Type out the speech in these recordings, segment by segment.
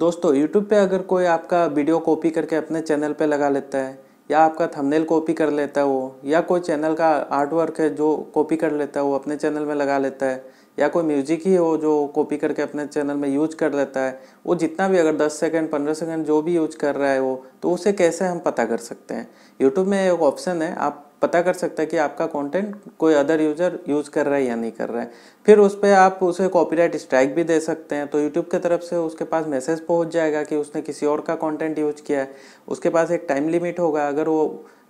दोस्तों यूट्यूब पे अगर कोई आपका वीडियो कॉपी करके अपने चैनल पे लगा लेता है या आपका थंबनेल कॉपी कर लेता है वो या कोई चैनल का आर्ट वर्क है जो कॉपी कर लेता है वो अपने चैनल में लगा लेता है या कोई म्यूजिक ही हो जो कॉपी करके अपने चैनल में यूज कर लेता है वो जितना भी अगर 10 सेकंड 15 सेकंड जो भी यूज कर रहा है वो तो उसे कैसे हम पता कर सकते हैं यूट्यूब में एक ऑप्शन है आप पता कर सकता है कि आपका कंटेंट कोई अदर यूज़र यूज़ कर रहा है या नहीं कर रहा है फिर उस पर आप उसे कॉपीराइट स्ट्राइक भी दे सकते हैं तो यूट्यूब की तरफ से उसके पास मैसेज पहुंच जाएगा कि उसने किसी और का कंटेंट यूज किया है उसके पास एक टाइम लिमिट होगा अगर वो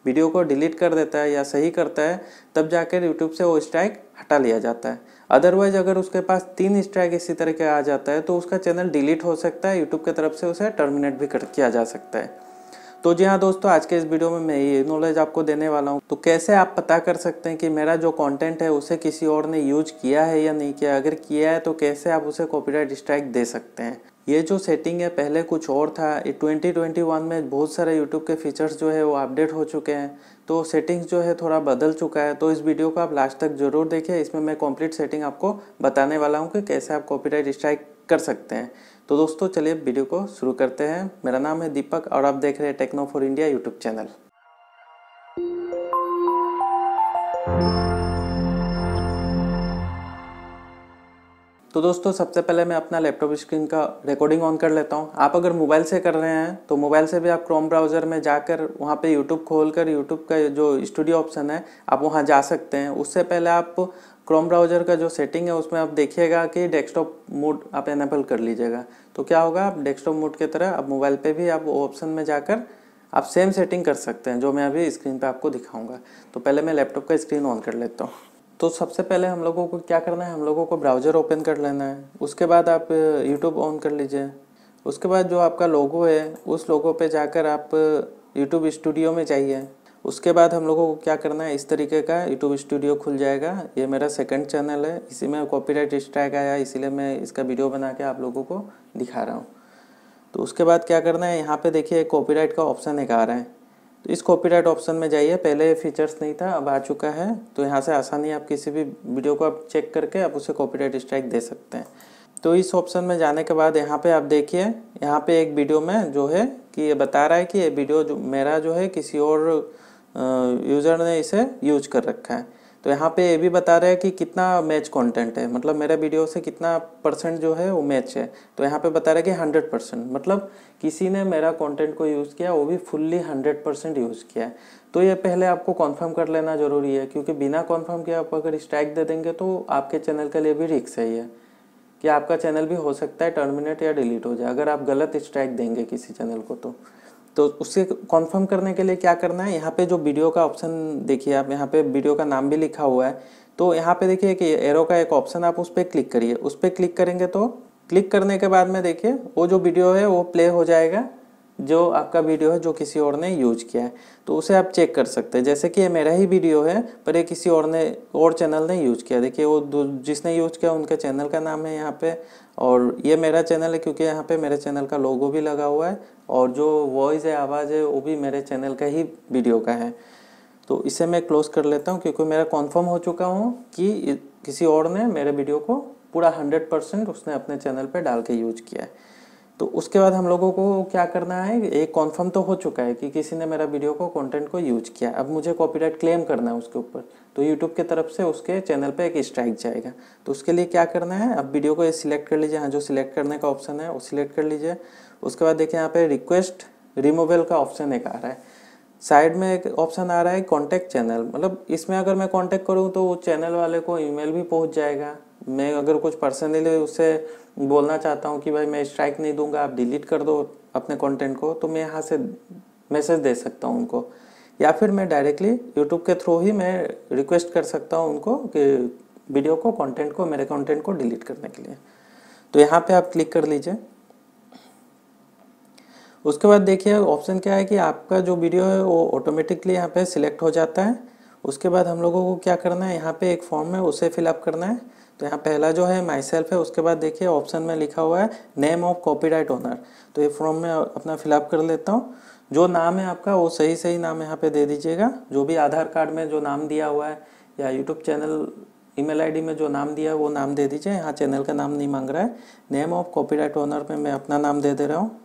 वीडियो को डिलीट कर देता है या सही करता है तब जाकर यूट्यूब से वो स्ट्राइक हटा लिया जाता है अदरवाइज अगर उसके पास तीन स्ट्राइक इसी तरह के आ जाता है तो उसका चैनल डिलीट हो सकता है यूट्यूब की तरफ से उसे टर्मिनेट भी कर किया जा सकता है तो जी हाँ दोस्तों आज के इस वीडियो में मैं ये नॉलेज आपको देने वाला हूँ तो कैसे आप पता कर सकते हैं कि मेरा जो कंटेंट है उसे किसी और ने यूज किया है या नहीं किया अगर किया है तो कैसे आप उसे कॉपीराइट स्ट्राइक दे सकते हैं ये जो सेटिंग है पहले कुछ और था ट्वेंटी ट्वेंटी वन में बहुत सारे यूट्यूब के फीचर्स जो है वो अपडेट हो चुके हैं तो सेटिंग्स जो है थोड़ा बदल चुका है तो इस वीडियो को आप लास्ट तक जरूर देखें इसमें मैं कंप्लीट सेटिंग आपको बताने वाला हूँ कि कैसे आप कॉपीराइट स्ट्राइक कर सकते हैं तो दोस्तों चलिए वीडियो को शुरू करते हैं मेरा नाम है दीपक और आप देख रहे हैं techno for India YouTube channel तो दोस्तों सबसे पहले मैं अपना लैपटॉप स्क्रीन का रिकॉर्डिंग ऑन कर लेता हूँ आप अगर मोबाइल से कर रहे हैं तो मोबाइल से भी आप क्रोम ब्राउज़र में जाकर वहाँ पे यूट्यूब खोल कर यूट्यूब का जो स्टूडियो ऑप्शन है आप वहाँ जा सकते हैं उससे पहले आप क्रोम ब्राउज़र का जो सेटिंग है उसमें आप देखिएगा कि डेस्कटॉप मोड आप एनेबल कर लीजिएगा तो क्या होगा आप डेस्कटॉप मोड की तरह आप मोबाइल पर भी आप वो ऑप्शन में जाकर आप सेम सेटिंग कर सकते हैं जो मैं अभी स्क्रीन पर आपको दिखाऊँगा तो पहले मैं लैपटॉप का स्क्रीन ऑन कर लेता हूँ तो सबसे पहले हम लोगों को क्या करना है हम लोगों को ब्राउज़र ओपन कर लेना है उसके बाद आप यूट्यूब ऑन कर लीजिए उसके बाद जो आपका लोगो है उस लोगो पे जाकर आप यूट्यूब स्टूडियो में जाइए उसके बाद हम लोगों को क्या करना है इस तरीके का यूट्यूब स्टूडियो खुल जाएगा ये मेरा सेकंड चैनल है इसी में कॉपीराइट स्ट्राइक आया इसीलिए मैं इसका वीडियो बना के आप लोगों को दिखा रहा हूँ तो उसके बाद क्या करना है यहाँ पे देखिए कॉपीराइट का ऑप्शन एक आ रहा है तो इस कॉपीराइट ऑप्शन में जाइए पहले ये फीचर्स नहीं था अब आ चुका है तो यहाँ से आसानी आप किसी भी वीडियो को आप चेक करके आप उसे कॉपीराइट स्ट्राइक दे सकते हैं तो इस ऑप्शन में जाने के बाद यहाँ पे आप देखिए यहाँ पे एक वीडियो में जो है कि ये बता रहा है कि ये वीडियो जो मेरा जो है किसी और यूज़र ने इसे यूज कर रखा है तो यहाँ पे ये भी बता रहा है कि कितना मैच कंटेंट है मतलब मेरे वीडियो से कितना परसेंट जो है वो मैच है तो यहाँ पे बता रहा है कि हंड्रेड परसेंट मतलब किसी ने मेरा कंटेंट को यूज़ किया वो भी फुल्ली हंड्रेड परसेंट यूज़ किया है तो ये पहले आपको कॉन्फर्म कर लेना ज़रूरी है क्योंकि बिना कॉन्फर्म किया आप अगर स्ट्राइक दे देंगे तो आपके चैनल के लिए भी रिक्स है कि आपका चैनल भी हो सकता है टर्मिनेट या डिलीट हो जाए अगर आप गलत स्ट्राइक देंगे किसी चैनल को तो तो उससे कॉन्फर्म करने के लिए क्या करना है यहाँ पे जो वीडियो का ऑप्शन देखिए आप यहाँ पे वीडियो का नाम भी लिखा हुआ है तो यहाँ पे देखिए कि एरो का एक ऑप्शन आप उस पर क्लिक करिए उस पर क्लिक करेंगे तो क्लिक करने के बाद में देखिए वो जो वीडियो है वो प्ले हो जाएगा जो आपका वीडियो है जो किसी और ने यूज किया है तो उसे आप चेक कर सकते हैं जैसे कि ये मेरा ही वीडियो है पर ये किसी और ने और चैनल ने यूज किया देखिए वो जिसने यूज किया उनके चैनल का नाम है यहाँ पे और ये मेरा चैनल है क्योंकि यहाँ पे मेरे चैनल का लोगो भी लगा हुआ है और जो वॉइस है आवाज़ है वो भी मेरे चैनल का ही वीडियो का है तो इसे मैं क्लोज कर लेता हूँ क्योंकि मेरा कॉन्फर्म हो चुका हूँ कि किसी और ने मेरे वीडियो को पूरा हंड्रेड परसेंट उसने अपने चैनल पर डाल के यूज किया है तो उसके बाद हम लोगों को क्या करना है एक कॉन्फर्म तो हो चुका है कि किसी ने मेरा वीडियो को कंटेंट को यूज किया अब मुझे कॉपीराइट क्लेम करना है उसके ऊपर तो यूट्यूब की तरफ से उसके चैनल पे एक स्ट्राइक जाएगा तो उसके लिए क्या करना है अब वीडियो को ये सिलेक्ट कर लीजिए हाँ जो सिलेक्ट करने का ऑप्शन है वो सिलेक्ट कर लीजिए उसके बाद देखिए यहाँ पे रिक्वेस्ट रिमूवल का ऑप्शन एक आ रहा है साइड में एक ऑप्शन आ रहा है कॉन्टैक्ट चैनल मतलब इसमें अगर मैं कॉन्टैक्ट करूँ तो वो चैनल वाले को ईमेल भी पहुँच जाएगा मैं अगर कुछ पर्सनली उससे बोलना चाहता हूँ कि भाई मैं स्ट्राइक नहीं दूंगा आप डिलीट कर दो अपने कंटेंट को तो मैं यहाँ से मैसेज दे सकता हूँ उनको या फिर मैं डायरेक्टली यूट्यूब के थ्रू ही मैं रिक्वेस्ट कर सकता हूँ उनको कि वीडियो को कंटेंट को मेरे कंटेंट को डिलीट करने के लिए तो यहाँ पे आप क्लिक कर लीजिए उसके बाद देखिए ऑप्शन क्या है कि आपका जो वीडियो है वो ऑटोमेटिकली यहाँ पे सिलेक्ट हो जाता है उसके बाद हम लोगों को क्या करना है यहाँ पे एक फॉर्म है उसे फिलअप करना है तो यहाँ पहला जो है माई सेल्फ है उसके बाद देखिए ऑप्शन में लिखा हुआ है नेम ऑफ कॉपीराइट ओनर तो ये फॉर्म में अपना फिलअप कर लेता हूँ जो नाम है आपका वो सही सही नाम यहाँ पे दे दीजिएगा जो भी आधार कार्ड में जो नाम दिया हुआ है या यूट्यूब चैनल ईमेल आईडी में जो नाम दिया है वो नाम दे दीजिए यहाँ चैनल का नाम नहीं मांग रहा है नेम ऑफ कॉपीराइट ओनर में मैं अपना नाम दे दे रहा हूँ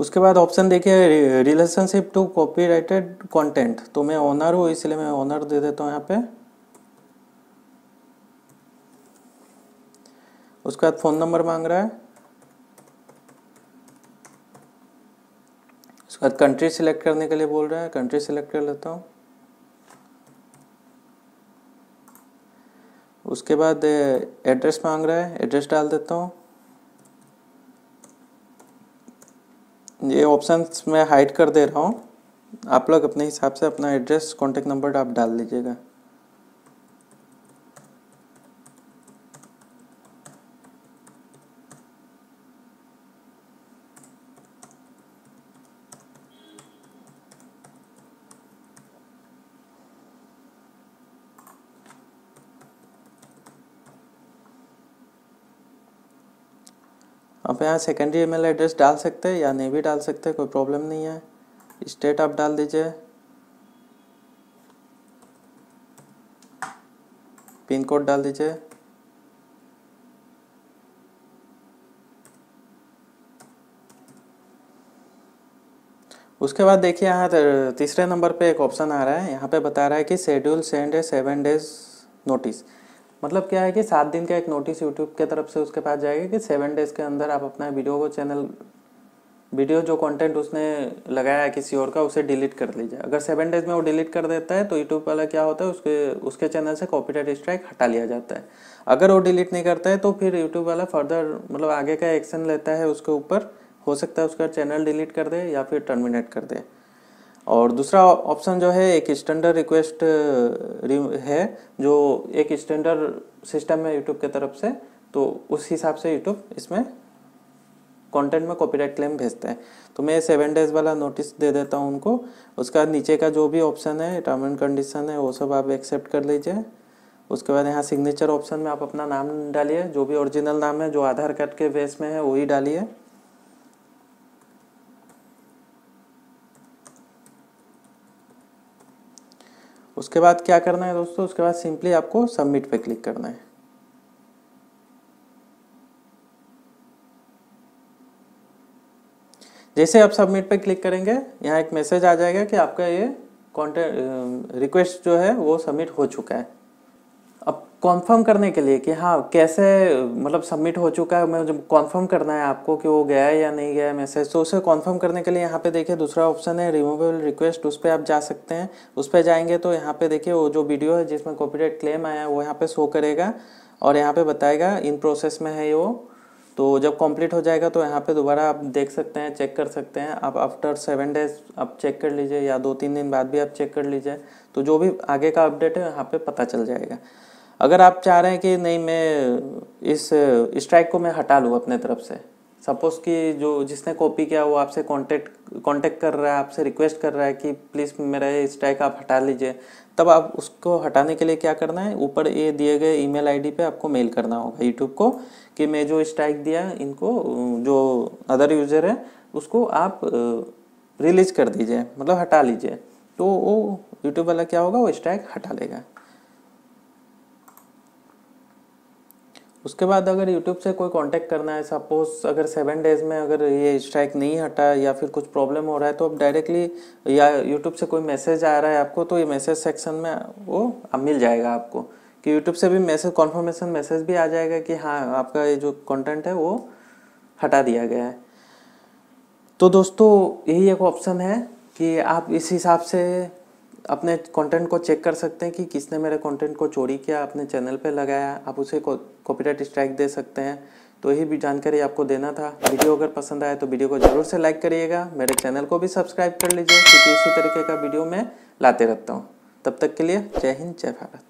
उसके बाद ऑप्शन देखिए relationship to copyrighted content तो मैं ऑनर हूँ इसलिए मैं ऑनर दे देता हूँ यहाँ पे उसके बाद फ़ोन नंबर मांग रहा है उसके बाद कंट्री सिलेक्ट करने के लिए बोल रहा है कंट्री सिलेक्ट कर लेता हूँ उसके बाद एड्रेस eh, मांग रहा है एड्रेस डाल देता हूँ ये ऑप्शन मैं हाइड कर दे रहा हूँ आप लोग अपने हिसाब से अपना एड्रेस कॉन्टेक्ट नंबर आप डाल दीजिएगा आप यहाँ सेकेंडरी ईमेल एड्रेस डाल सकते हैं या नहीं भी डाल सकते कोई प्रॉब्लम नहीं है स्टेट आप डाल दीजिए पिन कोड डाल दीजिए उसके बाद देखिए यहाँ तीसरे नंबर पे एक ऑप्शन आ रहा है यहाँ पे बता रहा है कि शेड्यूल सेंड है सेवन डेज नोटिस मतलब क्या है कि सात दिन का एक नोटिस यूट्यूब के तरफ से उसके पास जाएगा कि सेवन डेज़ के अंदर आप अपना वीडियो को चैनल वीडियो जो कंटेंट उसने लगाया है किसी और का उसे डिलीट कर लीजिए अगर सेवन डेज में वो डिलीट कर देता है तो यूट्यूब वाला क्या होता है उसके उसके चैनल से कॉपीराइट स्ट्राइक हटा लिया जाता है अगर वो डिलीट नहीं करता है तो फिर यूट्यूब वाला फर्दर मतलब आगे का एक्शन लेता है उसके ऊपर हो सकता है उसका चैनल डिलीट कर दे या फिर टर्मिनेट कर दे और दूसरा ऑप्शन जो है एक स्टैंडर्ड रिक्वेस्ट है जो एक स्टैंडर्ड सिस्टम है यूट्यूब के तरफ से तो उस हिसाब से यूट्यूब इसमें कंटेंट में कॉपीराइट क्लेम भेजता है तो मैं सेवन डेज वाला नोटिस दे देता हूँ उनको उसका नीचे का जो भी ऑप्शन है टर्म एंड कंडीशन है वो सब आप एक्सेप्ट कर लीजिए उसके बाद यहाँ सिग्नेचर ऑप्शन में आप अपना नाम डालिए जो भी ओरिजिनल नाम है जो आधार कार्ड के बेस में है वही डालिए उसके बाद क्या करना है दोस्तों उसके बाद सिंपली आपको सबमिट पे क्लिक करना है जैसे आप सबमिट पे क्लिक करेंगे यहाँ एक मैसेज आ जाएगा कि आपका ये कॉन्टेक्ट रिक्वेस्ट जो है वो सबमिट हो चुका है कॉन्फर्म करने के लिए कि हाँ कैसे मतलब सबमिट हो चुका है मैं जब कॉन्फर्म करना है आपको कि वो गया है या नहीं गया है मैसेज तो उसे कॉन्फर्म करने के लिए यहाँ पे देखिए दूसरा ऑप्शन है रिमूवेबल रिक्वेस्ट उस पर आप जा सकते हैं उस पर जाएंगे तो यहाँ पे देखिए वो जो वीडियो है जिसमें कॉपीराइट क्लेम आया है वो यहाँ पर शो करेगा और यहाँ पर बताएगा इन प्रोसेस में है वो तो जब कंप्लीट हो जाएगा तो यहाँ पे दोबारा आप देख सकते हैं चेक कर सकते हैं आप आफ्टर सेवन डेज आप चेक कर लीजिए या दो तीन दिन बाद भी आप चेक कर लीजिए तो जो भी आगे का अपडेट है यहाँ पे पता चल जाएगा अगर आप चाह रहे हैं कि नहीं मैं इस स्ट्राइक को मैं हटा लूँ अपने तरफ से सपोज़ कि जो जिसने कॉपी किया वो आपसे कांटेक्ट कांटेक्ट कर रहा है आपसे रिक्वेस्ट कर रहा है कि प्लीज़ मेरा ये स्ट्राइक आप हटा लीजिए तब आप उसको हटाने के लिए क्या करना है ऊपर ये दिए गए ईमेल आईडी पे आपको मेल करना होगा यूट्यूब को कि मैं जो स्ट्राइक दिया इनको जो अदर यूज़र है उसको आप रिलीज कर दीजिए मतलब हटा लीजिए तो वो यूट्यूब वाला क्या होगा वो स्ट्राइक हटा लेगा उसके बाद अगर यूट्यूब से कोई कॉन्टैक्ट करना है सपोज अगर सेवन डेज में अगर ये स्ट्राइक नहीं हटा या फिर कुछ प्रॉब्लम हो रहा है तो आप डायरेक्टली या यूट्यूब से कोई मैसेज आ रहा है आपको तो ये मैसेज सेक्शन में वो मिल जाएगा आपको कि यूट्यूब से भी मैसेज कॉन्फर्मेशन मैसेज भी आ जाएगा कि हाँ आपका ये जो कॉन्टेंट है वो हटा दिया गया है तो दोस्तों यही एक ऑप्शन है कि आप इस हिसाब से अपने कंटेंट को चेक कर सकते हैं कि किसने मेरे कंटेंट को चोरी किया अपने चैनल पे लगाया आप उसे कॉपीराइट स्ट्राइक दे सकते हैं तो यही भी जानकारी आपको देना था वीडियो अगर पसंद आए तो वीडियो को जरूर से लाइक करिएगा मेरे चैनल को भी सब्सक्राइब कर लीजिए क्योंकि इसी तरीके का वीडियो मैं लाते रहता हूँ तब तक के लिए जय हिंद जय भारत